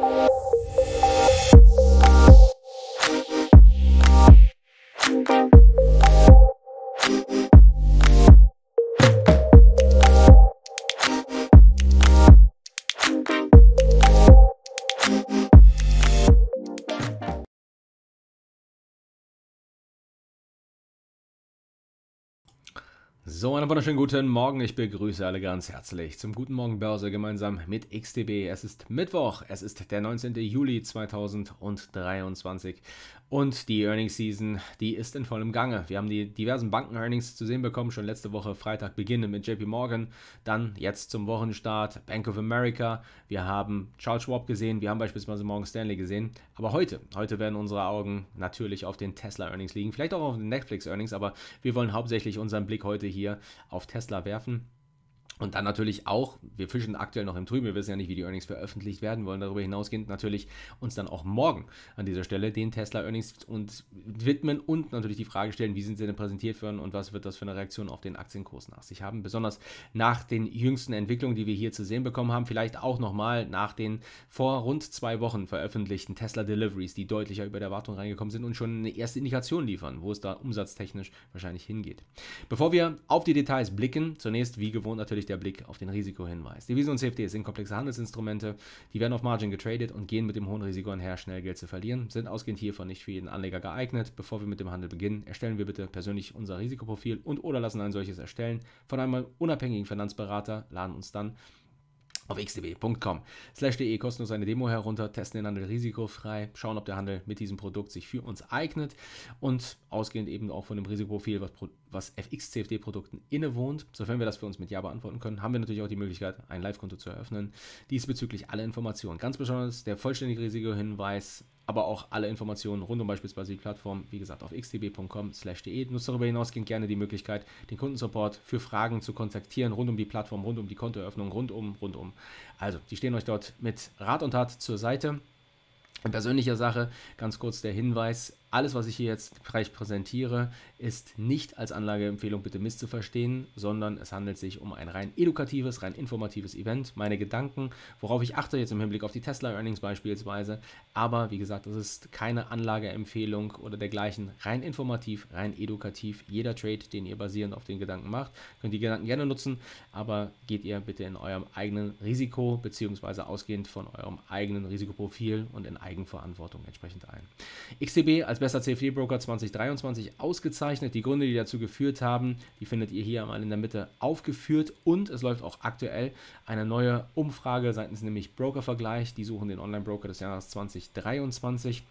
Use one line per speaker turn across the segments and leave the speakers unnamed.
Música So, einen wunderschönen guten Morgen. Ich begrüße alle ganz herzlich zum Guten Morgen Börse gemeinsam mit XTB. Es ist Mittwoch, es ist der 19. Juli 2023 und die Earnings Season, die ist in vollem Gange. Wir haben die diversen Banken-Earnings zu sehen bekommen, schon letzte Woche Freitag beginnend mit JP Morgan, dann jetzt zum Wochenstart Bank of America, wir haben Charles Schwab gesehen, wir haben beispielsweise Morgan Stanley gesehen. Aber heute, heute werden unsere Augen natürlich auf den Tesla-Earnings liegen, vielleicht auch auf den Netflix-Earnings, aber wir wollen hauptsächlich unseren Blick heute hier auf Tesla werfen. Und dann natürlich auch, wir fischen aktuell noch im Trüben, wir wissen ja nicht, wie die Earnings veröffentlicht werden, wollen darüber hinausgehend natürlich uns dann auch morgen an dieser Stelle den Tesla Earnings und widmen und natürlich die Frage stellen, wie sind sie denn präsentiert worden und was wird das für eine Reaktion auf den Aktienkurs nach sich haben. Besonders nach den jüngsten Entwicklungen, die wir hier zu sehen bekommen haben, vielleicht auch nochmal nach den vor rund zwei Wochen veröffentlichten Tesla Deliveries, die deutlicher über der Erwartung reingekommen sind und schon eine erste Indikation liefern, wo es da umsatztechnisch wahrscheinlich hingeht. Bevor wir auf die Details blicken, zunächst wie gewohnt natürlich der Blick auf den Risikohinweis. Devisen und CFDs sind komplexe Handelsinstrumente, die werden auf Margin getradet und gehen mit dem hohen Risiko einher, schnell Geld zu verlieren, sind ausgehend hiervon nicht für jeden Anleger geeignet. Bevor wir mit dem Handel beginnen, erstellen wir bitte persönlich unser Risikoprofil und oder lassen ein solches erstellen von einem unabhängigen Finanzberater, laden uns dann auf xdb.com. de kostenlos eine Demo herunter, testen den Handel risikofrei, schauen, ob der Handel mit diesem Produkt sich für uns eignet und ausgehend eben auch von dem Risikoprofil, was, was FX-CFD-Produkten innewohnt. Sofern wir das für uns mit Ja beantworten können, haben wir natürlich auch die Möglichkeit, ein Live-Konto zu eröffnen. Diesbezüglich alle Informationen. Ganz besonders der vollständige Risikohinweis aber auch alle Informationen rund um beispielsweise die Plattform, wie gesagt, auf xdbcom de Nutzt darüber hinaus gerne die Möglichkeit, den Kundensupport für Fragen zu kontaktieren, rund um die Plattform, rund um die Kontoeröffnung, rund um, rund um. Also, die stehen euch dort mit Rat und Tat zur Seite. In persönlicher Sache ganz kurz der Hinweis, alles, was ich hier jetzt gleich präsentiere, ist nicht als Anlageempfehlung bitte misszuverstehen, sondern es handelt sich um ein rein edukatives, rein informatives Event. Meine Gedanken, worauf ich achte jetzt im Hinblick auf die Tesla Earnings beispielsweise. Aber wie gesagt, das ist keine Anlageempfehlung oder dergleichen. Rein informativ, rein edukativ. Jeder Trade, den ihr basierend auf den Gedanken macht, könnt die Gedanken gerne nutzen, aber geht ihr bitte in eurem eigenen Risiko beziehungsweise ausgehend von eurem eigenen Risikoprofil und in Eigenverantwortung entsprechend ein. XTB als als bester CFD-Broker 2023 ausgezeichnet. Die Gründe, die dazu geführt haben, die findet ihr hier einmal in der Mitte aufgeführt. Und es läuft auch aktuell eine neue Umfrage seitens nämlich Brokervergleich. Die suchen den Online-Broker des Jahres 2023.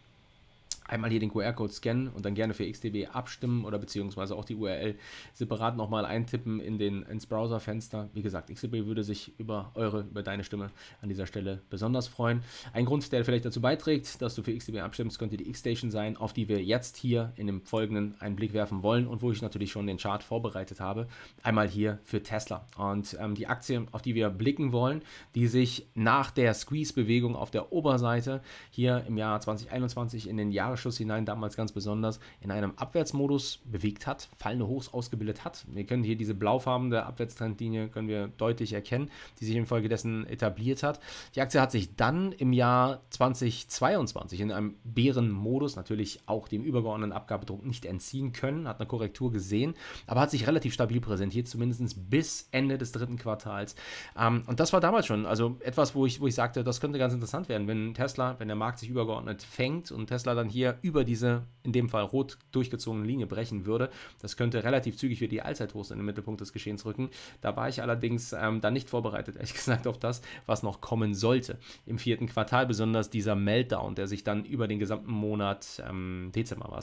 Einmal hier den QR-Code scannen und dann gerne für XDB abstimmen oder beziehungsweise auch die URL separat nochmal eintippen in den, ins Browserfenster. Wie gesagt, XDB würde sich über eure, über deine Stimme an dieser Stelle besonders freuen. Ein Grund, der vielleicht dazu beiträgt, dass du für XDB abstimmst, könnte die X-Station sein, auf die wir jetzt hier in dem folgenden einen Blick werfen wollen und wo ich natürlich schon den Chart vorbereitet habe. Einmal hier für Tesla und ähm, die Aktie, auf die wir blicken wollen, die sich nach der Squeeze-Bewegung auf der Oberseite hier im Jahr 2021 in den Jahren Torabschluss hinein damals ganz besonders in einem Abwärtsmodus bewegt hat, fallende Hochs ausgebildet hat. Wir können hier diese blaufarbene Abwärtstrendlinie können wir deutlich erkennen, die sich infolgedessen etabliert hat. Die Aktie hat sich dann im Jahr 2022 in einem Bärenmodus natürlich auch dem übergeordneten Abgabedruck nicht entziehen können, hat eine Korrektur gesehen, aber hat sich relativ stabil präsentiert, zumindest bis Ende des dritten Quartals. Ähm, und das war damals schon, also etwas, wo ich, wo ich sagte, das könnte ganz interessant werden, wenn Tesla, wenn der Markt sich übergeordnet fängt und Tesla dann hier hier über diese, in dem Fall rot durchgezogene Linie brechen würde. Das könnte relativ zügig wieder die Allzeithochs in den Mittelpunkt des Geschehens rücken. Da war ich allerdings ähm, dann nicht vorbereitet, ehrlich gesagt, auf das, was noch kommen sollte. Im vierten Quartal besonders dieser Meltdown, der sich dann über den gesamten Monat ähm, Dezember war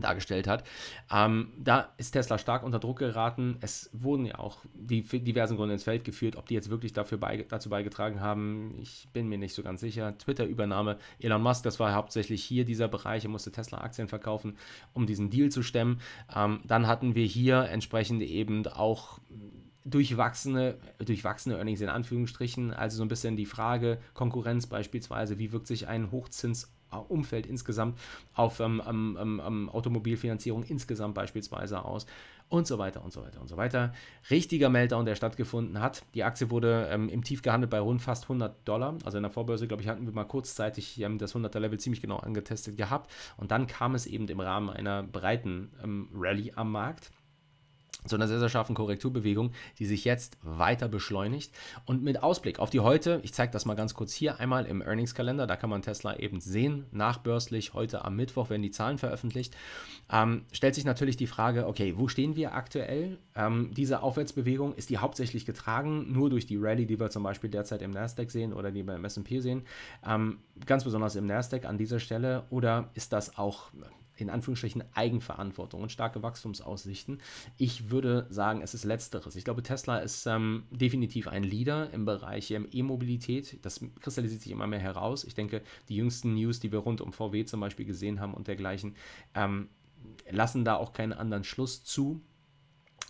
dargestellt hat. Ähm, da ist Tesla stark unter Druck geraten. Es wurden ja auch die diversen Gründe ins Feld geführt, ob die jetzt wirklich dafür beige dazu beigetragen haben. Ich bin mir nicht so ganz sicher. Twitter-Übernahme Elon Musk, das war hauptsächlich hier dieser Bereich. Er musste Tesla-Aktien verkaufen, um diesen Deal zu stemmen. Ähm, dann hatten wir hier entsprechend eben auch durchwachsene, durchwachsene Earnings in Anführungsstrichen. Also so ein bisschen die Frage Konkurrenz beispielsweise, wie wirkt sich ein Hochzins Umfeld insgesamt, auf ähm ähm, ähm, ähm, Automobilfinanzierung insgesamt beispielsweise aus und so weiter und so weiter und so weiter. Richtiger Meltdown, der stattgefunden hat. Die Aktie wurde ähm, im Tief gehandelt bei rund fast 100 Dollar. Also in der Vorbörse, glaube ich, hatten wir mal kurzzeitig ähm, das 100er Level ziemlich genau angetestet gehabt. Und dann kam es eben im Rahmen einer breiten ähm, Rallye am Markt zu einer sehr, sehr scharfen Korrekturbewegung, die sich jetzt weiter beschleunigt. Und mit Ausblick auf die heute, ich zeige das mal ganz kurz hier einmal im Earnings-Kalender, da kann man Tesla eben sehen, nachbörslich, heute am Mittwoch werden die Zahlen veröffentlicht, ähm, stellt sich natürlich die Frage, okay, wo stehen wir aktuell? Ähm, diese Aufwärtsbewegung, ist die hauptsächlich getragen, nur durch die Rallye, die wir zum Beispiel derzeit im Nasdaq sehen oder die wir im S&P sehen, ähm, ganz besonders im Nasdaq an dieser Stelle, oder ist das auch in Anführungsstrichen Eigenverantwortung und starke Wachstumsaussichten. Ich würde sagen, es ist letzteres. Ich glaube, Tesla ist ähm, definitiv ein Leader im Bereich ähm, E-Mobilität. Das kristallisiert sich immer mehr heraus. Ich denke, die jüngsten News, die wir rund um VW zum Beispiel gesehen haben und dergleichen, ähm, lassen da auch keinen anderen Schluss zu.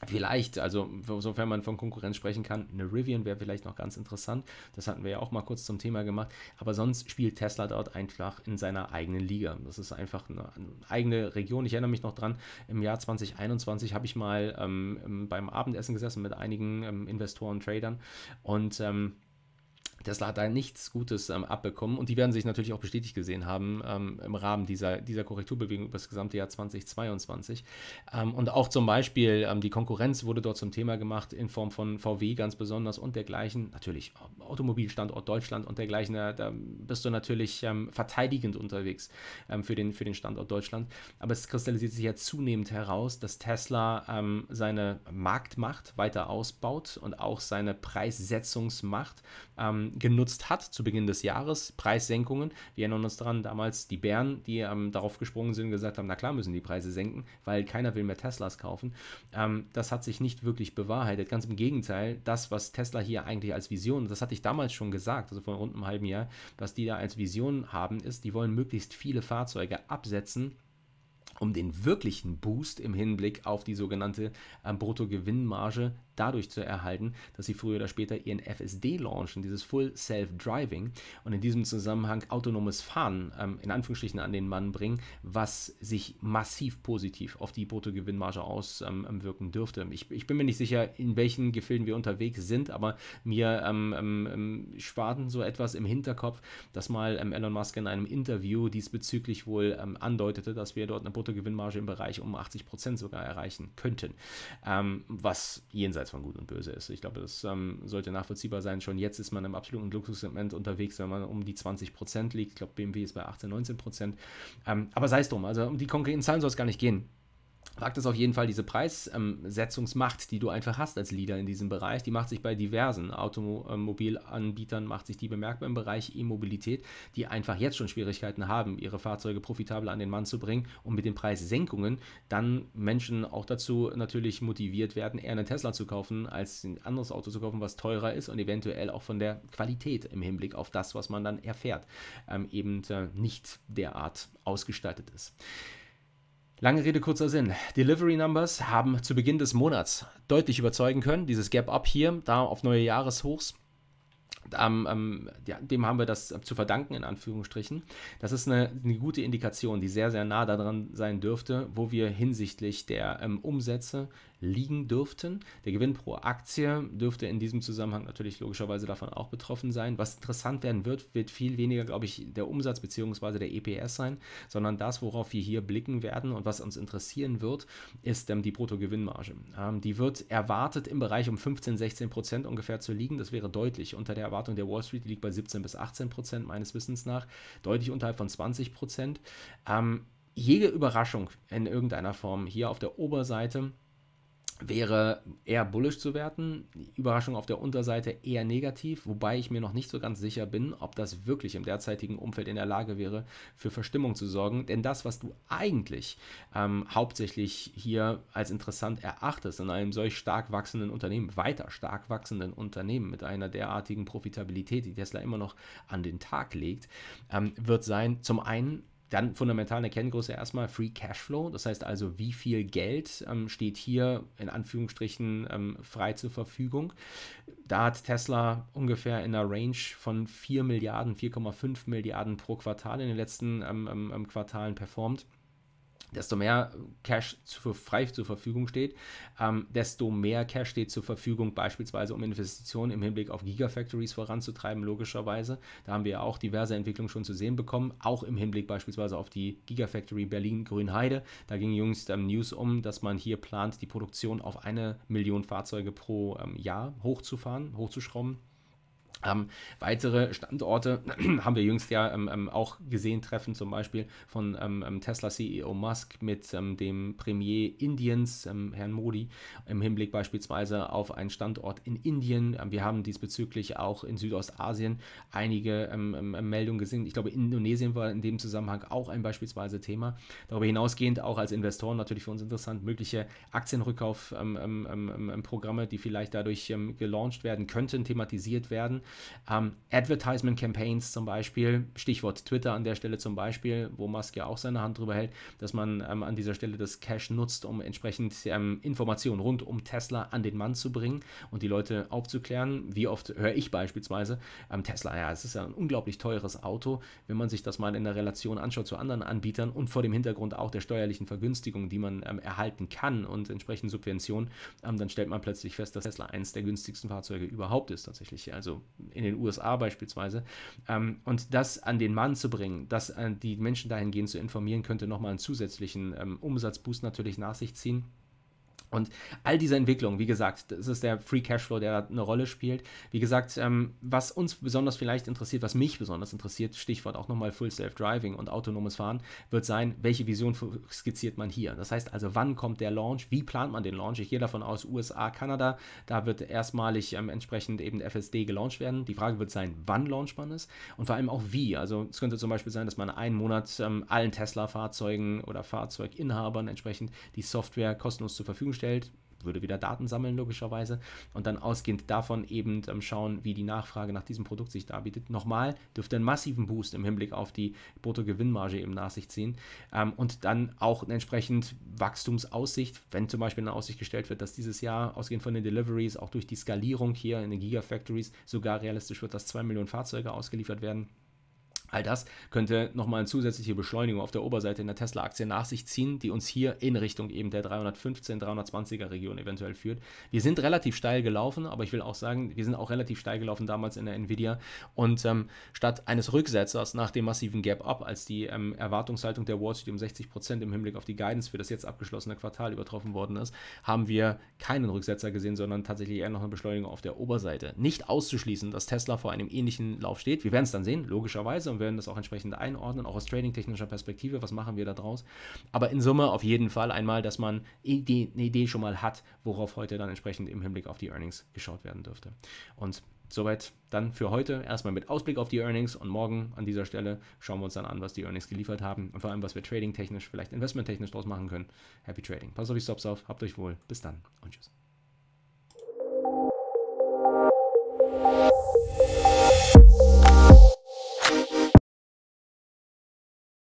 Vielleicht, also sofern man von Konkurrenz sprechen kann, eine Rivian wäre vielleicht noch ganz interessant. Das hatten wir ja auch mal kurz zum Thema gemacht. Aber sonst spielt Tesla dort einfach in seiner eigenen Liga. Das ist einfach eine, eigene Region. Ich erinnere mich noch dran, im Jahr 2021 habe ich mal ähm, beim Abendessen gesessen mit einigen ähm, Investoren, Tradern und ähm, Tesla hat da nichts Gutes ähm, abbekommen und die werden sich natürlich auch bestätigt gesehen haben ähm, im Rahmen dieser, dieser Korrekturbewegung über das gesamte Jahr 2022. Ähm, und auch zum Beispiel ähm, die Konkurrenz wurde dort zum Thema gemacht in Form von VW ganz besonders und dergleichen. Natürlich äh, Automobilstandort Deutschland und dergleichen. Da, da bist du natürlich ähm, verteidigend unterwegs ähm, für, den, für den Standort Deutschland. Aber es kristallisiert sich ja zunehmend heraus, dass Tesla seine Marktmacht weiter ausbaut und auch seine Preissetzungsmacht genutzt hat zu Beginn des Jahres, Preissenkungen. Wir erinnern uns daran, damals die Bären, die ähm, darauf gesprungen sind, gesagt haben, na klar müssen die Preise senken, weil keiner will mehr Teslas kaufen. Ähm, das hat sich nicht wirklich bewahrheitet. Ganz im Gegenteil, das, was Tesla hier eigentlich als Vision, das hatte ich damals schon gesagt, also vor rund einem halben Jahr, was die da als Vision haben, ist, die wollen möglichst viele Fahrzeuge absetzen um den wirklichen Boost im Hinblick auf die sogenannte äh, Bruttogewinnmarge dadurch zu erhalten, dass sie früher oder später ihren FSD launchen, dieses Full Self Driving und in diesem Zusammenhang autonomes Fahren ähm, in Anführungsstrichen an den Mann bringen, was sich massiv positiv auf die Bruttogewinnmarge auswirken ähm, dürfte. Ich, ich, bin mir nicht sicher, in welchen Gefilden wir unterwegs sind, aber mir ähm, ähm, ähm schwaden so etwas im Hinterkopf, dass mal ähm, Elon Musk in einem Interview diesbezüglich wohl andeutete, dass wir dort eine Bruttogewinnmarge im Bereich um 80 Prozent sogar erreichen könnten, was jenseits jenseits von Gut und Böse ist. Ich glaube, das ähm, sollte nachvollziehbar sein. Schon jetzt ist man im absoluten Luxussegment unterwegs, wenn man um die 20 Prozent liegt. Ich glaube, BMW ist bei 18, 19 Prozent. Ähm, aber sei es drum, also um die konkreten Zahlen soll es gar nicht gehen. Fakt ist auf jeden Fall diese Preissetzungsmacht, die du einfach hast als Leader in diesem Bereich, die macht sich bei diversen Automobilanbietern, macht sich die bemerkbar im Bereich E-Mobilität, die einfach jetzt schon Schwierigkeiten haben, ihre Fahrzeuge profitabel an den Mann zu bringen und mit den Preissenkungen dann Menschen auch dazu natürlich motiviert werden, eher einen Tesla zu kaufen, als ein anderes Auto zu kaufen, was teurer ist und eventuell auch von der Qualität im Hinblick auf das, was man dann erfährt, ähm, eben äh, nicht derart ausgestaltet ist. Lange Rede, kurzer Sinn. Delivery Numbers haben zu Beginn des Monats deutlich überzeugen können. Dieses Gap-Up hier, da auf neue Jahreshochs ähm, ähm, ja, dem haben wir das äh, zu verdanken, in Anführungsstrichen. Das ist eine, eine, gute Indikation, die sehr, sehr nah daran sein dürfte, wo wir hinsichtlich der ähm, Umsätze liegen dürften. Der Gewinn pro Aktie dürfte in diesem Zusammenhang natürlich logischerweise davon auch betroffen sein. Was interessant werden wird, wird viel weniger, glaube ich, der Umsatz bzw. der EPS sein, sondern das, worauf wir hier blicken werden und was uns interessieren wird, ist ähm, die Bruttogewinnmarge. Ähm, die wird erwartet im Bereich um 15, 16 Prozent ungefähr zu liegen. Das wäre deutlich unter der Erwartung der Wall Street, die liegt bei 17 bis 18 Prozent meines Wissens nach, deutlich unterhalb von 20 Prozent. Ähm, jede Überraschung in irgendeiner Form hier auf der Oberseite wäre eher bullisch zu werten. Die Überraschung auf der Unterseite eher negativ, wobei ich mir noch nicht so ganz sicher bin, ob das wirklich im derzeitigen Umfeld in der Lage wäre, für Verstimmung zu sorgen. Denn das, was du eigentlich ähm, hauptsächlich hier als interessant erachtest, in einem solch stark wachsenden Unternehmen, weiter stark wachsenden Unternehmen mit einer derartigen Profitabilität, die Tesla immer noch an den Tag legt, ähm, wird sein, zum einen dann fundamental eine Kenngröße erstmal Free Cashflow, das heißt also, wie viel Geld ähm, steht hier in Anführungsstrichen ähm, frei zur Verfügung. Da hat Tesla ungefähr in einer Range von 4 Milliarden, 4,5 Milliarden pro Quartal in den letzten ähm, ähm, ähm Quartalen performt desto mehr Cash zu, frei zur Verfügung steht, ähm, desto mehr Cash steht zur Verfügung, beispielsweise um Investitionen im Hinblick auf Gigafactories voranzutreiben, logischerweise. Da haben wir ja auch diverse Entwicklungen schon zu sehen bekommen, auch im Hinblick beispielsweise auf die Gigafactory Berlin-Grünheide. Da ging jüngst ähm, News um, dass man hier plant, die Produktion auf eine Million Fahrzeuge pro ähm, Jahr hochzufahren, hochzuschrauben. Ähm, weitere Standorte haben wir jüngst ja ähm, ähm, auch gesehen, Treffen zum Beispiel von ähm, ähm Tesla CEO Musk mit ähm, dem Premier Indiens, Herrn Modi, im Hinblick beispielsweise auf einen Standort in Indien. wir haben diesbezüglich auch in Südostasien einige Meldungen gesehen. Ich glaube, Indonesien war in dem Zusammenhang auch ein beispielsweise Thema. Darüber hinausgehend auch als Investoren natürlich für uns interessant, mögliche Aktienrückkaufprogramme, die vielleicht dadurch gelauncht werden könnten, thematisiert werden. Ähm, Advertisement Campaigns zum Beispiel, Stichwort Twitter an der Stelle zum Beispiel, wo Musk ja auch seine Hand drüber hält, dass man ähm, an dieser Stelle das Cash nutzt, um entsprechend ähm, Informationen rund um Tesla an den Mann zu bringen und die Leute aufzuklären. Wie oft höre ich beispielsweise, ähm, Tesla, ja, es ist ja ein unglaublich teures Auto, wenn man sich das mal in der Relation anschaut zu anderen Anbietern und vor dem Hintergrund auch der steuerlichen Vergünstigung, die man ähm, erhalten kann und entsprechend Subventionen, ähm, dann stellt man plötzlich fest, dass Tesla eines der günstigsten Fahrzeuge überhaupt ist tatsächlich. Also in den USA beispielsweise. Ähm, und das an den Mann zu bringen, das an äh, die Menschen dahingehend zu informieren, könnte nochmal einen zusätzlichen ähm, Umsatzboost natürlich nach sich ziehen. Und all diese Entwicklungen, wie gesagt, das ist der Free Cashflow, der eine Rolle spielt. Wie gesagt, ähm, was uns besonders vielleicht interessiert, was mich besonders interessiert, Stichwort auch nochmal Full Self-Driving und autonomes Fahren, wird sein, welche Vision skizziert man hier. Das heißt also, wann kommt der Launch, wie plant man den Launch? Ich gehe davon aus, USA, Kanada, da wird erstmalig ähm, entsprechend eben FSD gelauncht werden. Die Frage wird sein, wann launcht man es und vor allem auch wie. Also es könnte zum Beispiel sein, dass man einen Monat ähm, allen Tesla-Fahrzeugen oder Fahrzeuginhabern entsprechend die Software kostenlos zur Verfügung stellt gestellt, würde wieder Daten sammeln, logischerweise, und dann ausgehend davon eben ähm, schauen, wie die Nachfrage nach diesem Produkt sich darbietet. Nochmal, dürfte einen massiven Boost im Hinblick auf die Bruttogewinnmarge eben nach sich ziehen ähm, und dann auch entsprechend Wachstumsaussicht, wenn zum Beispiel eine Aussicht gestellt wird, dass dieses Jahr ausgehend von den Deliveries, auch durch die Skalierung hier in den Gigafactories, sogar realistisch wird, dass zwei Millionen Fahrzeuge ausgeliefert werden All das könnte nochmal eine zusätzliche Beschleunigung auf der Oberseite in der Tesla-Aktie nach sich ziehen, die uns hier in Richtung eben der 315, 320er Region eventuell führt. Wir sind relativ steil gelaufen, aber ich will auch sagen, wir sind auch relativ steil gelaufen damals in der Nvidia. Und ähm, statt eines Rücksetzers nach dem massiven Gap-Up, als die ähm, Erwartungshaltung der Wall Street um 60% Prozent im Hinblick auf die Guidance für das jetzt abgeschlossene Quartal übertroffen worden ist, haben wir keinen Rücksetzer gesehen, sondern tatsächlich eher noch eine Beschleunigung auf der Oberseite. Nicht auszuschließen, dass Tesla vor einem ähnlichen Lauf steht. Wir werden es dann sehen, logischerweise. Und und werden das auch entsprechend einordnen, auch aus trading-technischer Perspektive, was machen wir da draus. Aber in Summe auf jeden Fall einmal, dass man die, eine Idee schon mal hat, worauf heute dann entsprechend im Hinblick auf die Earnings geschaut werden dürfte. Und soweit dann für heute erstmal mit Ausblick auf die Earnings und morgen an dieser Stelle schauen wir uns dann an, was die Earnings geliefert haben und vor allem, was wir trading-technisch, vielleicht investment-technisch draus machen können. Happy Trading. Pass auf die Stops auf, habt euch wohl, bis dann und tschüss.